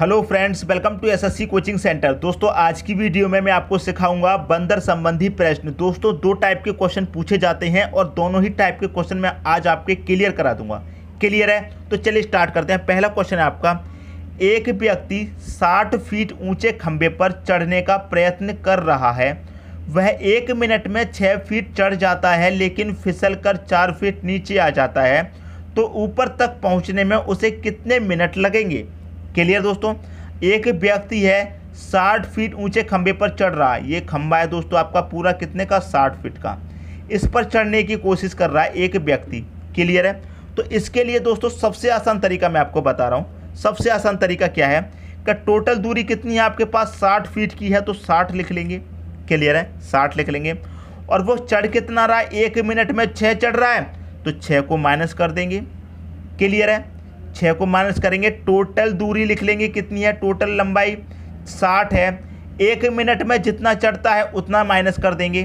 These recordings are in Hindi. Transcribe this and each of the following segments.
hello friends welcome to SSC coaching centre दोस्तों आज की वीडियो में मैं आपको सिखाऊंगा बंदर संबंधी प्रश्न दोस्तों दो टाइप के क्वेश्चन पूछे जाते हैं और दोनों ही टाइप के क्वेश्चन मैं आज आपके क्लियर करा दूंगा क्लियर है तो चलिए स्टार्ट करते हैं पहला क्वेश्चन है आपका एक व्यक्ति साठ फीट ऊँचे खंबे पर चढ़ने का प्रयत्न कर रहा है वह एक मिनट में छः फीट चढ़ जाता है लेकिन फिसल कर चार फीट नीचे आ जाता है तो ऊपर तक पहुँचने में उसे कितने मिनट लगेंगे क्लियर दोस्तों एक व्यक्ति है साठ फीट ऊंचे खंबे पर चढ़ रहा है ये खंबा है दोस्तों आपका पूरा कितने का साठ फीट का इस पर चढ़ने की कोशिश कर रहा है एक व्यक्ति क्लियर है तो इसके लिए दोस्तों सबसे आसान तरीका मैं आपको बता रहा हूँ सबसे आसान तरीका क्या है कि टोटल दूरी कितनी है आपके पास साठ फीट की है तो साठ लिख लेंगे क्लियर है साठ लिख लेंगे और वो चढ़ कितना रहा है एक मिनट में छः चढ़ रहा है तो छः को माइनस कर देंगे क्लियर है छः को माइनस करेंगे टोटल दूरी लिख लेंगे कितनी है टोटल लंबाई साठ है एक मिनट में जितना चढ़ता है उतना माइनस कर देंगे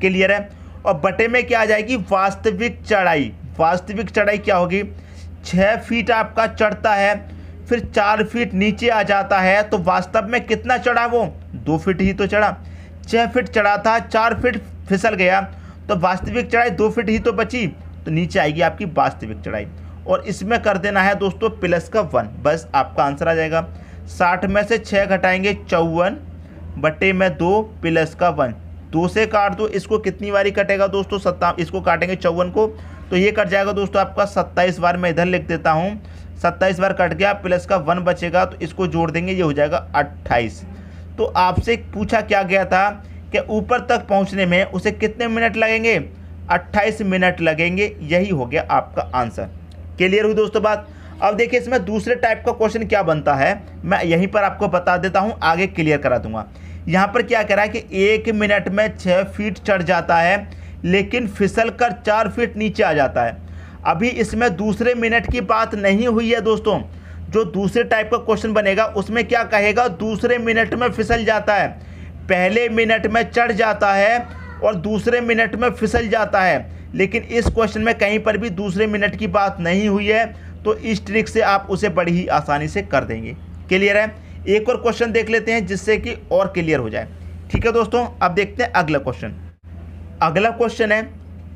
क्लियर है और बटे में क्या आ जाएगी वास्तविक चढ़ाई वास्तविक चढ़ाई क्या होगी छः फीट आपका चढ़ता है फिर चार फीट नीचे आ जाता है तो वास्तव में कितना चढ़ा वो दो फीट ही तो चढ़ा छः फीट चढ़ा था चार फीट फिसल गया तो वास्तविक चढ़ाई दो फीट ही तो बची तो नीचे आएगी आपकी वास्तविक चढ़ाई और इसमें कर देना है दोस्तों प्लस का वन बस आपका आंसर आ जाएगा साठ में से छः घटाएंगे चौवन बटे में दो प्लस का वन दो से काट दो इसको कितनी बारी कटेगा दोस्तों सत्ता इसको काटेंगे चौवन को तो ये कट जाएगा दोस्तों आपका सत्ताईस बार मैं इधर लिख देता हूँ सत्ताईस बार कट गया प्लस का वन बचेगा तो इसको जोड़ देंगे ये हो जाएगा अट्ठाईस तो आपसे पूछा क्या गया था कि ऊपर तक पहुँचने में उसे कितने मिनट लगेंगे अट्ठाईस मिनट लगेंगे यही हो गया आपका आंसर क्लियर हुई दोस्तों बात अब देखिए इसमें दूसरे टाइप का क्वेश्चन क्या बनता है मैं यहीं पर आपको बता देता हूँ आगे क्लियर करा दूंगा यहाँ पर क्या कह रहा है कि एक मिनट में छः फीट चढ़ जाता है लेकिन फिसल कर चार फीट नीचे आ जाता है अभी इसमें दूसरे मिनट की बात नहीं हुई है दोस्तों जो दूसरे टाइप का क्वेश्चन बनेगा उसमें क्या कहेगा दूसरे मिनट में फिसल जाता है पहले मिनट में चढ़ जाता है और दूसरे मिनट में फिसल जाता है लेकिन इस क्वेश्चन में कहीं पर भी दूसरे मिनट की बात नहीं हुई है तो इस ट्रिक से आप उसे बड़ी ही आसानी से कर देंगे क्लियर है एक और क्वेश्चन देख लेते हैं जिससे कि और क्लियर हो जाए ठीक है दोस्तों अब देखते हैं अगला क्वेश्चन अगला क्वेश्चन है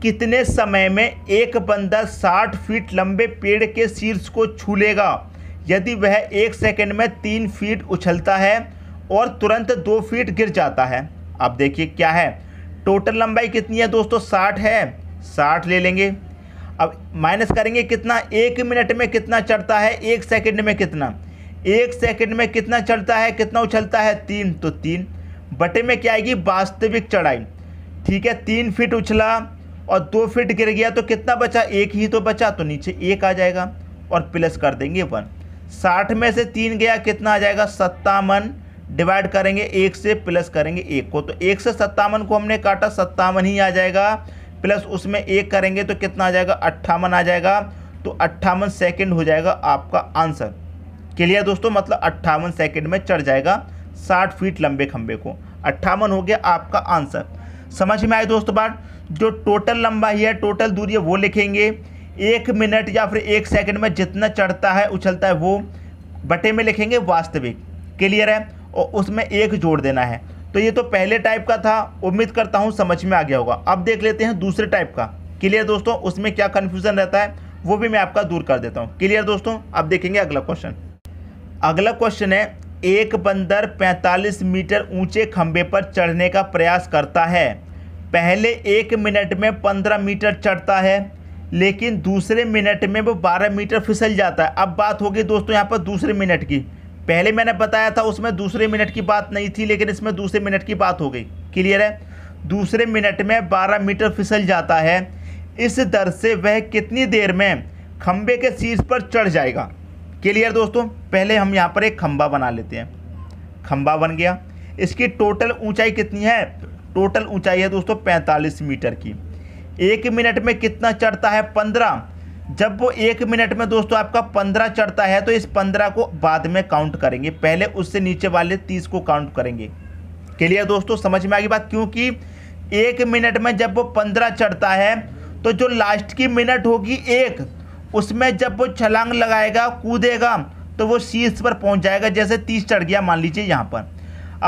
कितने समय में एक बंदर 60 फीट लंबे पेड़ के शीर्ष को छू लेगा यदि वह एक सेकंड में तीन फीट उछलता है और तुरंत दो फीट गिर जाता है अब देखिए क्या है टोटल लंबाई कितनी है दोस्तों 60 है साठ ले लेंगे अब माइनस करेंगे कितना एक मिनट में कितना चढ़ता है एक सेकंड में कितना एक सेकंड में कितना चढ़ता है कितना उछलता है तीन तो तीन बटे में क्या आएगी वास्तविक चढ़ाई ठीक है तीन फिट उछला और दो फीट गिर गया तो कितना बचा एक ही तो बचा तो नीचे एक आ जाएगा और प्लस कर देंगे वन साठ में से तीन गया कितना आ जाएगा सत्तावन डिवाइड करेंगे एक से प्लस करेंगे एक को तो एक से सत्तावन को हमने काटा सत्तावन ही आ जाएगा प्लस उसमें एक करेंगे तो कितना आ जाएगा अट्ठावन आ जाएगा तो अट्ठावन सेकेंड हो जाएगा आपका आंसर क्लियर दोस्तों मतलब अट्ठावन सेकेंड में चढ़ जाएगा साठ फीट लंबे खंबे को अट्ठावन हो गया आपका आंसर समझ में आए दोस्तों बात जो टोटल लंबाई है टोटल दूरी है वो लिखेंगे एक मिनट या फिर एक सेकंड में जितना चढ़ता है उछलता है वो बटे में लिखेंगे वास्तविक क्लियर है और उसमें एक जोड़ देना है तो ये तो पहले टाइप का था उम्मीद करता हूँ समझ में आ गया होगा अब देख लेते हैं दूसरे टाइप का क्लियर दोस्तों उसमें क्या कन्फ्यूज़न रहता है वो भी मैं आपका दूर कर देता हूँ क्लियर दोस्तों अब देखेंगे अगला क्वेश्चन अगला क्वेश्चन है एक बंदर 45 मीटर ऊंचे खंबे पर चढ़ने का प्रयास करता है पहले एक मिनट में 15 मीटर चढ़ता है लेकिन दूसरे मिनट में वो 12 मीटर फिसल जाता है अब बात होगी दोस्तों यहाँ पर दूसरे मिनट की पहले मैंने बताया था उसमें दूसरे मिनट की बात नहीं थी लेकिन इसमें दूसरे मिनट की बात हो गई क्लियर है दूसरे मिनट में 12 मीटर फिसल जाता है इस दर से वह कितनी देर में खम्बे के शीर्ष पर चढ़ जाएगा क्लियर दोस्तों पहले हम यहाँ पर एक खम्बा बना लेते हैं खम्बा बन गया इसकी टोटल ऊंचाई कितनी है टोटल ऊंचाई है दोस्तों 45 मीटर की एक मिनट में कितना चढ़ता है पंद्रह जब वो एक मिनट में दोस्तों आपका पंद्रह चढ़ता है तो इस पंद्रह को बाद में काउंट करेंगे पहले उससे नीचे वाले तीस को काउंट करेंगे क्लियर दोस्तों समझ में आ गई बात क्योंकि एक मिनट में जब वो पंद्रह चढ़ता है तो जो लास्ट की मिनट होगी एक उसमें जब वो छलांग लगाएगा कूदेगा तो वो शीर्ष पर पहुंच जाएगा जैसे तीस चढ़ गया मान लीजिए यहाँ पर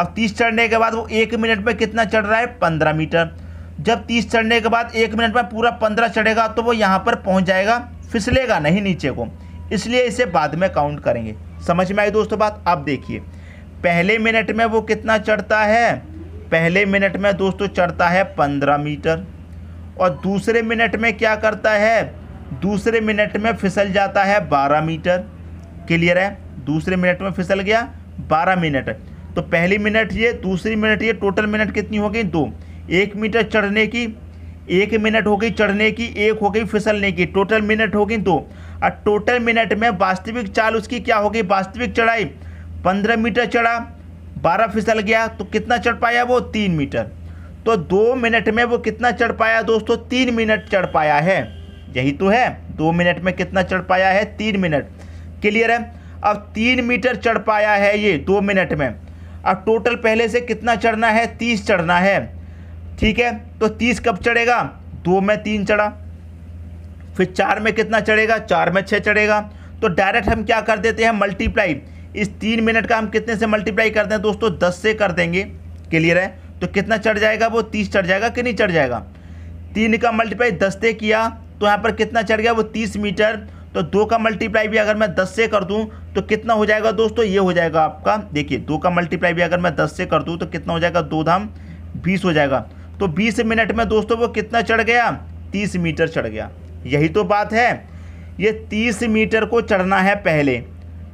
अब तीस चढ़ने के बाद वो एक मिनट में कितना चढ़ रहा है पंद्रह मीटर जब तीस चढ़ने के बाद एक मिनट में पूरा पंद्रह चढ़ेगा तो वो यहाँ पर पहुँच जाएगा फिसलेगा नहीं नीचे को इसलिए इसे बाद में काउंट करेंगे समझ में आई दोस्तों बात आप देखिए पहले मिनट में वो कितना चढ़ता है पहले मिनट में दोस्तों चढ़ता है पंद्रह मीटर और दूसरे मिनट में क्या करता है दूसरे मिनट में फिसल जाता है बारह मीटर क्लियर है दूसरे मिनट में फिसल गया बारह मिनट तो पहली मिनट ये दूसरी मिनट ये टोटल मिनट कितनी हो गई दो एक मीटर चढ़ने की एक मिनट हो गई चढ़ने की एक हो गई फिसलने की टोटल मिनट हो गई दो और टोटल मिनट में वास्तविक चाल उसकी क्या हो गई वास्तविक चढ़ाई पंद्रह मीटर चढ़ा बारह फिसल गया तो कितना चढ़ पाया वो तीन मीटर तो दो मिनट में वो कितना चढ़ पाया दोस्तों तीन मिनट चढ़ पाया है यही तो है दो मिनट में कितना चढ़ पाया है तीन मिनट क्लियर है अब तीन मीटर चढ़ पाया है ये दो मिनट में अब टोटल पहले से कितना चढ़ना है तीस चढ़ना है ठीक है तो तीस कब चढ़ेगा दो में तीन चढ़ा फिर चार में कितना चढ़ेगा चार में छः चढ़ेगा तो डायरेक्ट हम क्या कर देते हैं मल्टीप्लाई इस तीन मिनट का हम कितने से मल्टीप्लाई करते हैं दोस्तों दस से कर देंगे क्लियर है तो कितना चढ़ जाएगा वो तीस चढ़ जाएगा कि नहीं चढ़ जाएगा तीन का मल्टीप्लाई दस से किया तो यहाँ पर कितना चढ़ गया वो तीस मीटर तो दो का मल्टीप्लाई भी अगर मैं दस से कर दूँ तो कितना हो जाएगा दोस्तों ये हो जाएगा आपका देखिए दो का मल्टीप्लाई भी अगर मैं दस से कर दूँ तो कितना हो जाएगा दो धाम बीस हो जाएगा तो 20 मिनट में दोस्तों वो कितना चढ़ गया 30 मीटर चढ़ गया यही तो बात है ये 30 मीटर को चढ़ना है पहले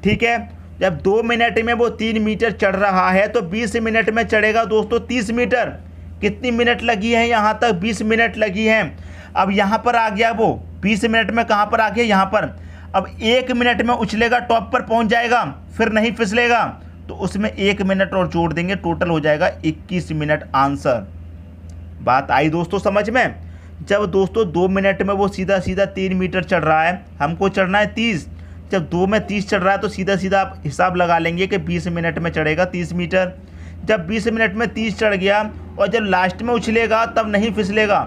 ठीक है जब दो मिनट में वो तीन मीटर चढ़ रहा है तो बीस मिनट में चढ़ेगा दोस्तों तीस मीटर कितनी मिनट लगी है यहाँ तक बीस मिनट लगी है अब यहाँ पर आ गया वो बीस मिनट में कहाँ पर आ गया यहाँ पर अब एक मिनट में उछलेगा टॉप पर पहुँच जाएगा फिर नहीं फिसलेगा तो उसमें एक मिनट और जोड़ देंगे टोटल हो जाएगा इक्कीस मिनट आंसर बात आई दोस्तों समझ में जब दोस्तों दो मिनट में वो सीधा सीधा तीन मीटर चढ़ रहा है हमको चढ़ना है तीस जब दो में तीस चढ़ रहा है तो सीधा सीधा आप हिसाब लगा लेंगे कि बीस मिनट में चढ़ेगा तीस मीटर जब बीस मिनट में तीस चढ़ गया और जब लास्ट में उछलेगा तब नहीं फिसलेगा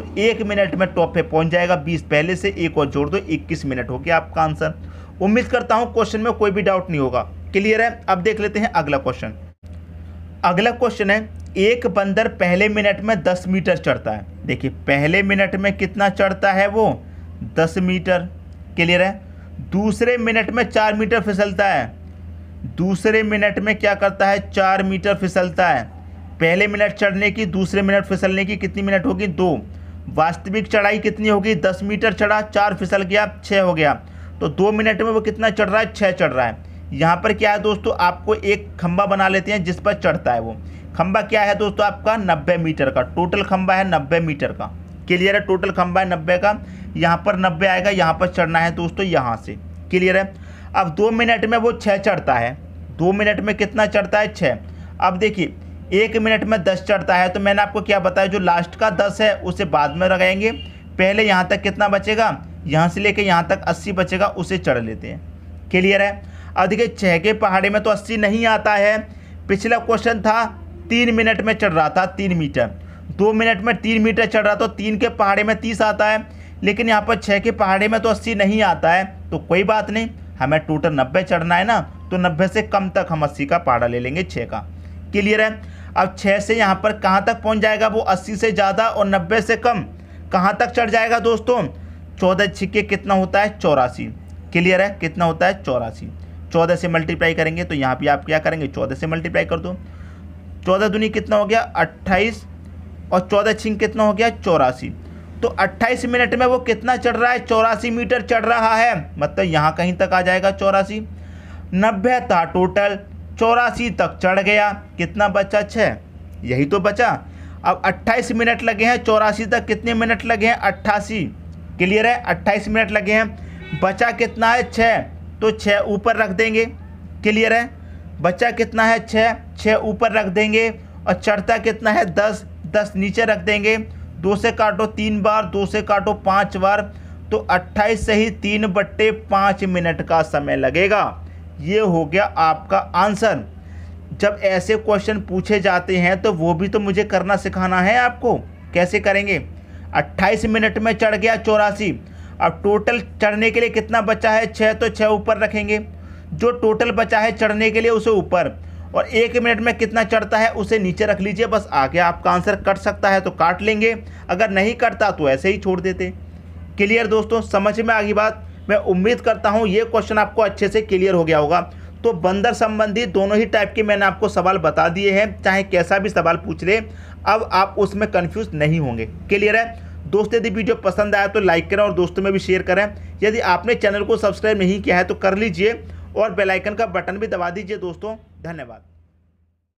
तो एक मिनट में टॉप पे पहुंच जाएगा बीस पहले से एक और जोड़ दो इक्कीस मिनट हो गया आपका आंसर उम्मीद करता हूँ क्वेश्चन में कोई भी डाउट नहीं होगा क्लियर है अब देख लेते हैं अगला क्वेश्चन अगला क्वेश्चन है एक बंदर पहले मिनट में दस मीटर चढ़ता है देखिए पहले मिनट में कितना चढ़ता है वो दस मीटर क्लियर है दूसरे मिनट में चार मीटर फिसलता है दूसरे मिनट में क्या करता है चार मीटर फिसलता है पहले मिनट चढ़ने की दूसरे मिनट फिसलने की कितनी मिनट होगी दो वास्तविक चढ़ाई कितनी होगी दस मीटर चढ़ा चार फिसल गया छः हो गया तो दो मिनट में वो कितना चढ़ रहा है छः चढ़ रहा है यहाँ पर क्या है दोस्तों आपको एक खम्बा बना लेते हैं जिस पर चढ़ता है वो खंबा क्या है दोस्तों आपका 90 मीटर का टोटल खंबा है 90 मीटर का क्लियर है टोटल खंबा है नब्बे का यहाँ पर नब्बे आएगा यहाँ पर चढ़ना है दोस्तों यहाँ से क्लियर है अब दो मिनट में वो छः चढ़ता है दो मिनट में कितना चढ़ता है छः अब देखिए एक मिनट में दस चढ़ता है तो मैंने आपको क्या बताया जो लास्ट का दस है उसे बाद में लगाएंगे पहले यहाँ तक कितना बचेगा यहाँ से लेके यहाँ तक अस्सी बचेगा उसे चढ़ लेते हैं क्लियर है अब देखिए छः के पहाड़े में तो अस्सी नहीं आता है पिछला क्वेश्चन था तीन मिनट में चढ़ रहा था तीन मीटर दो मिनट में तीन मीटर चढ़ रहा तो तीन के पहाड़े में तीस आता है लेकिन यहाँ पर छः के पहाड़े में तो अस्सी नहीं आता है तो कोई बात नहीं हमें टोटल नब्बे चढ़ना है ना तो नब्बे से कम तक हम अस्सी का पहाड़ा ले लेंगे छः का क्लियर है अब छः से यहाँ पर कहाँ तक पहुँच जाएगा वो अस्सी से ज़्यादा और नब्बे से कम कहाँ तक चढ़ जाएगा दोस्तों चौदह छिक्के कितना होता है चौरासी क्लियर है कितना होता है चौरासी चौदह से मल्टीप्लाई करेंगे तो यहाँ पर आप क्या करेंगे चौदह से मल्टीप्लाई कर दो चौदह दुनी कितना हो गया अट्ठाईस और चौदह छिंग कितना हो गया चौरासी तो 28 मिनट में वो कितना चढ़ रहा है चौरासी मीटर चढ़ रहा है मतलब यहाँ कहीं तक आ जाएगा चौरासी नब्बे था टोटल चौरासी तक चढ़ गया कितना बचा छः यही तो बचा अब 28 मिनट लगे हैं चौरासी तक कितने मिनट लगे हैं अट्ठासी क्लियर है 28 मिनट लगे हैं बचा कितना है छः तो छः ऊपर रख देंगे क्लियर है बच्चा कितना है छः छः ऊपर रख देंगे और चढ़ता कितना है दस दस नीचे रख देंगे दो से काटो तीन बार दो से काटो पाँच बार तो अट्ठाईस से ही तीन बट्टे पाँच मिनट का समय लगेगा ये हो गया आपका आंसर जब ऐसे क्वेश्चन पूछे जाते हैं तो वो भी तो मुझे करना सिखाना है आपको कैसे करेंगे 28 मिनट में चढ़ गया चौरासी अब टोटल चढ़ने के लिए कितना बचा है छः तो छः ऊपर रखेंगे जो टोटल बचा है चढ़ने के लिए उसे ऊपर और एक मिनट में कितना चढ़ता है उसे नीचे रख लीजिए बस आगे आपका आंसर कट सकता है तो काट लेंगे अगर नहीं कटता तो ऐसे ही छोड़ देते क्लियर दोस्तों समझ में आ गई बात मैं उम्मीद करता हूँ ये क्वेश्चन आपको अच्छे से क्लियर हो गया होगा तो बंदर संबंधी दोनों ही टाइप के मैंने आपको सवाल बता दिए हैं चाहे कैसा भी सवाल पूछ ले अब आप उसमें कन्फ्यूज नहीं होंगे क्लियर है दोस्त यदि वीडियो पसंद आया तो लाइक करें और दोस्तों में भी शेयर करें यदि आपने चैनल को सब्सक्राइब नहीं किया है तो कर लीजिए और बेलाइकन का बटन भी दबा दीजिए दोस्तों धन्यवाद